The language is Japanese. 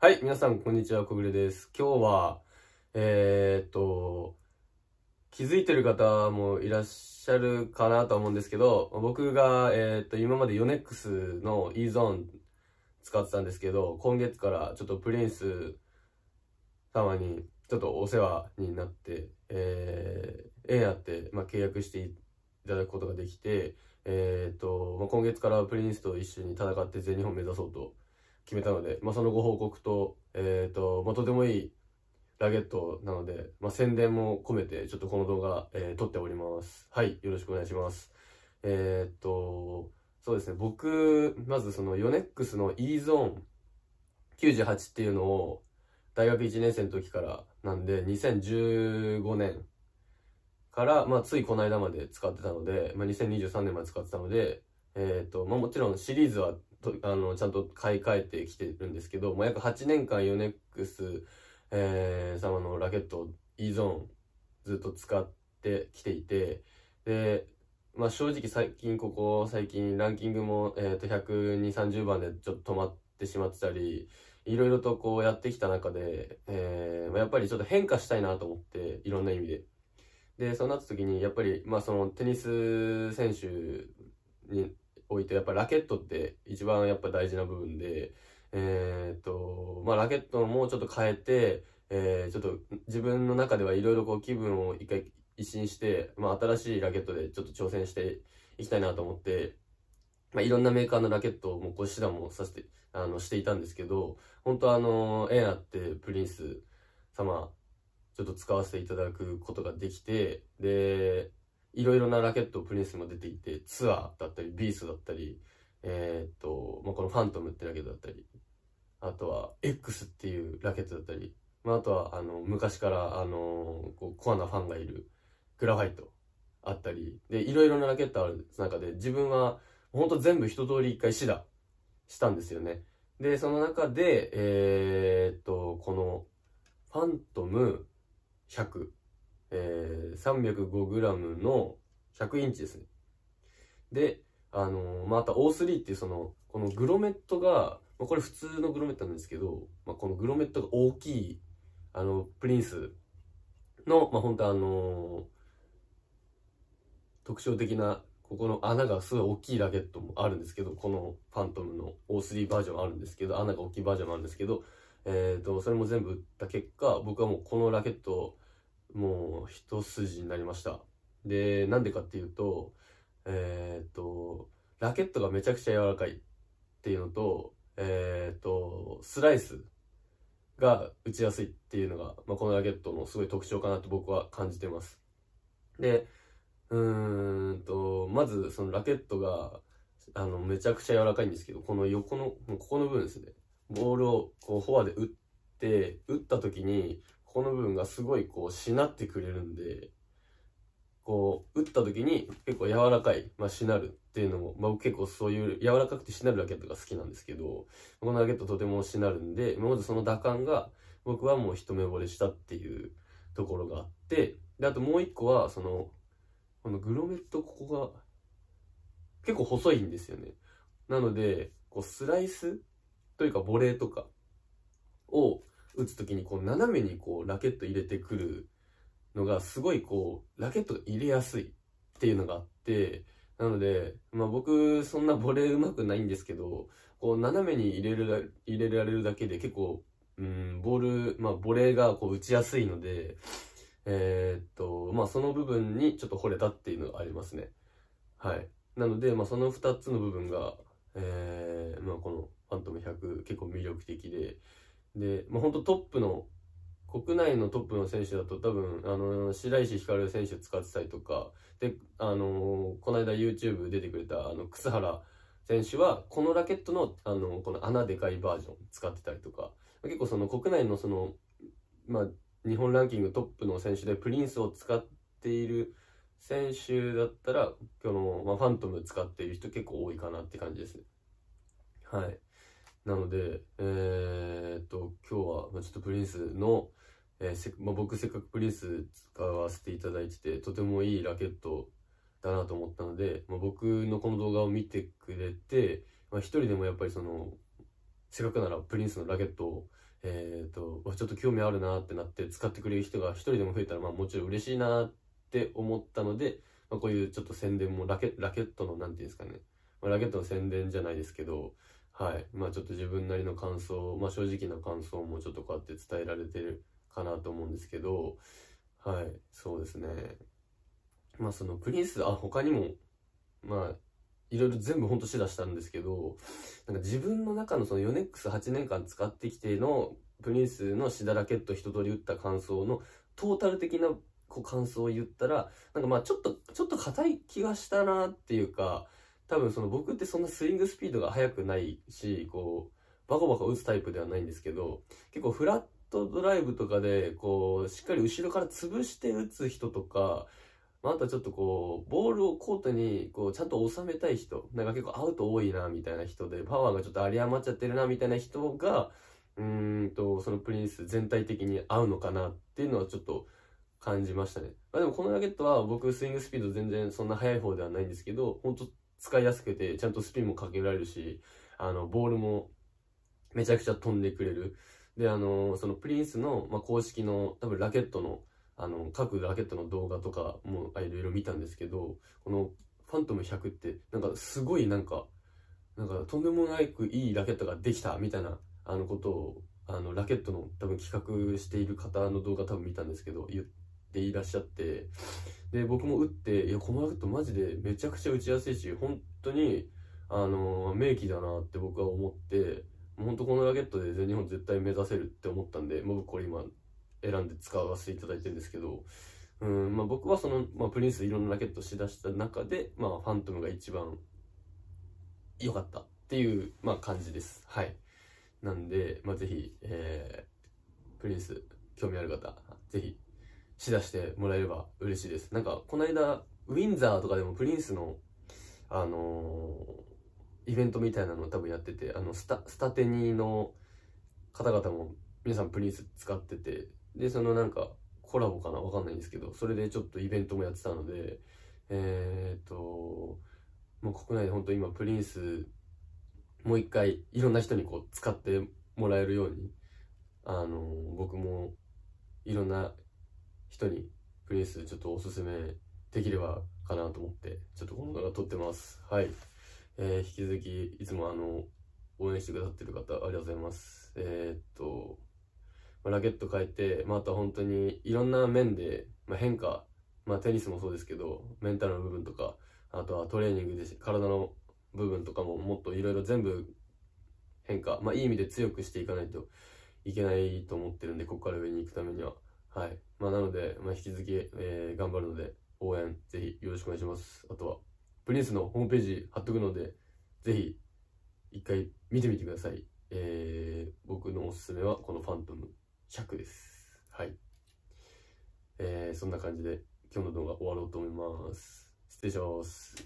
はい、皆さん、こんにちは、小暮です。今日は、えー、っと、気づいてる方もいらっしゃるかなと思うんですけど、僕が、えー、っと、今までヨネックスの e ゾーン使ってたんですけど、今月からちょっとプリンス様に、ちょっとお世話になって、えー、縁あって、まあ、契約していただくことができて、えー、っと、まあ、今月からプリンスと一緒に戦って全日本目指そうと決めたので、まあ、そのご報告と、えっ、ー、と、まあ、とてもいいラゲットなので、まあ、宣伝も込めて、ちょっとこの動画、えー、撮っております。はい、よろしくお願いします。えー、っと、そうですね、僕、まずそのヨネックスの E ゾーン98っていうのを、大学1年生の時からなんで、2015年から、まあ、ついこの間まで使ってたので、まあ、2023年まで使ってたので、えー、っと、まあ、もちろんシリーズはとあのちゃんと買い替えてきてるんですけど、まあ、約8年間ヨネックス、えー、様のラケット e ゾーンずっと使ってきていてで、まあ、正直最近ここ最近ランキングも、えー、と12030番でちょっと止まってしまってたりいろいろとこうやってきた中で、えーまあ、やっぱりちょっと変化したいなと思っていろんな意味で。でそうなった時にやっぱり、まあ、そのテニス選手においてやっぱラケットって一番やっぱ大事な部分で、えー、っと、まあ、ラケットもちょっと変えて、えー、ちょっと自分の中ではいろいろこう気分を一回一新して、まあ、新しいラケットでちょっと挑戦していきたいなと思って、まあ、いろんなメーカーのラケットをもうご指導もさせて、あの、していたんですけど、本当あの、縁なってプリンス様、ちょっと使わせていただくことができて、で、いろいろなラケットプリンスも出ていて、ツアーだったり、ビーストだったり、えー、っと、まあ、このファントムってラケットだったり、あとは X っていうラケットだったり、まあ、あとはあの昔からあのこうコアなファンがいるグラファイトあったり、で、いろいろなラケットある中で、自分は本当全部一通り一回試打したんですよね。で、その中で、えー、っと、このファントム100 305g の100インチですね。で、あのー、また O3 っていうその、このグロメットが、まあ、これ普通のグロメットなんですけど、まあ、このグロメットが大きい、あの、プリンスの、まあ、本当あのー、特徴的な、ここの穴がすごい大きいラケットもあるんですけど、このファントムの O3 バージョンあるんですけど、穴が大きいバージョンもあるんですけど、えっ、ー、と、それも全部売った結果、僕はもうこのラケットをもう一筋になりました。で、なんでかっていうと、えー、っと、ラケットがめちゃくちゃ柔らかいっていうのと、えー、っと、スライスが打ちやすいっていうのが、まあ、このラケットのすごい特徴かなと僕は感じてます。で、うーんと、まずそのラケットが、あの、めちゃくちゃ柔らかいんですけど、この横の、ここの部分ですね。ボールをこうフォアで打って、打った時に、この部分がすごいこうしなってくれるんでこう打った時に結構柔らかい、まあ、しなるっていうのも、まあ、僕結構そういう柔らかくてしなるラケットが好きなんですけどこのラケットとてもしなるんでまずその打感が僕はもう一目惚れしたっていうところがあってであともう一個はそのこのグロメットここが結構細いんですよねなのでこうスライスというかボレーとかを打つ時にこう斜めにこうラケット入れてくるのがすごいこうラケットが入れやすいっていうのがあってなので、まあ、僕そんなボレーうまくないんですけどこう斜めに入れる入れられるだけで結構うんボール、まあ、ボレーがこう打ちやすいので、えっとまあ、その部分にちょっと惚れたっていうのがありますね。はい、なので、まあ、その2つの部分が、えまあ、この「ファントム100」結構魅力的で。で、まあ、本当トップの、国内のトップの選手だと多分、あの、白石光選手使ってたりとか、で、あのー、この間 YouTube 出てくれた、あの、楠原選手は、このラケットの、あの、この穴でかいバージョン使ってたりとか、結構その国内のその、まあ、日本ランキングトップの選手でプリンスを使っている選手だったら、今日の、まあ、ファントム使っている人結構多いかなって感じです。はい。なので、えー、っと、今日はちょっとプリンスの、えー、せまあ、僕せっかくプリンス使わせていただいてて、とてもいいラケットだなと思ったので、まあ、僕のこの動画を見てくれて、まあ、人でもやっぱりその、せっかくならプリンスのラケットを、えー、っと、ちょっと興味あるなってなって使ってくれる人が一人でも増えたら、まあもちろん嬉しいなって思ったので、まあ、こういうちょっと宣伝もラケ、ラケットの、なんていうんですかね、まあ、ラケットの宣伝じゃないですけど、はい。まあちょっと自分なりの感想、まあ正直な感想もちょっとこうやって伝えられてるかなと思うんですけど、はい、そうですね。まあそのプリンス、あ、他にも、まあ、いろいろ全部ほんとしだしたんですけど、なんか自分の中のそのヨネックス8年間使ってきての、プリンスのシダラケット一通り打った感想の、トータル的なこう感想を言ったら、なんかまあちょっと、ちょっと硬い気がしたなっていうか、多分その僕ってそんなスイングスピードが速くないし、こう、バコバコ打つタイプではないんですけど、結構フラットドライブとかで、こう、しっかり後ろから潰して打つ人とか、まあ、とはちょっとこう、ボールをコートに、こう、ちゃんと収めたい人、なんか結構アウト多いな、みたいな人で、パワーがちょっと有り余っちゃってるな、みたいな人が、うんと、そのプリンス全体的に合うのかなっていうのはちょっと感じましたね。まあ、でもこのラケットは僕スイングスピード全然そんな速い方ではないんですけど、本当使いやすくて、ちゃんとスピンもかけられるし、あの、ボールもめちゃくちゃ飛んでくれる。で、あの、そのプリンスの、まあ、公式の、多分ラケットの、あの、各ラケットの動画とかもいろいろ見たんですけど、このファントム100って、なんかすごいなんか、なんかとんでもなくいいラケットができたみたいな、あのことを、あの、ラケットの多分企画している方の動画多分見たんですけど、言って、ていらっしゃってで僕も打っていやこのラットマジでめちゃくちゃ打ちやすいし本当にあの名機だなって僕は思って本当このラケットで全日本絶対目指せるって思ったんでもう僕これ今選んで使わせていただいてるんですけど。うんまあ、僕はその、まあ、プリンスいろんなラケットしだした中で、まあ、ファントムが一番良かったっていう、まあ、感じです。はい。なんで、まあ、ぜひ、えー、プリンス、興味ある方、ぜひしだしてもらえれば嬉しいです。なんか、この間、ウィンザーとかでもプリンスの、あのー、イベントみたいなのを多分やってて、あの、スタ、スタテニーの方々も皆さんプリンス使ってて、で、そのなんか、コラボかなわかんないんですけど、それでちょっとイベントもやってたので、えー、っと、もう国内で本当今プリンス、もう一回いろんな人にこう使ってもらえるように、あのー、僕もいろんな人にプリンスちょっとおすすめできればかなと思ってちょっとこの動画撮ってますはい、えー、引き続きいつもあの応援してくださってる方ありがとうございますえー、っと、まあ、ラケット変えてまた本当にいろんな面で、まあ、変化まあテニスもそうですけどメンタルの部分とかあとはトレーニングで体の部分とかももっといろいろ全部変化まあいい意味で強くしていかないといけないと思ってるんでここから上に行くためにははい。まあ、なので、まあ、引き続き、えー、頑張るので、応援ぜひよろしくお願いします。あとは、プリンスのホームページ貼っとくので、ぜひ、一回見てみてください。えー、僕のおすすめはこのファントム100です。はい。えー、そんな感じで今日の動画終わろうと思います。失礼します。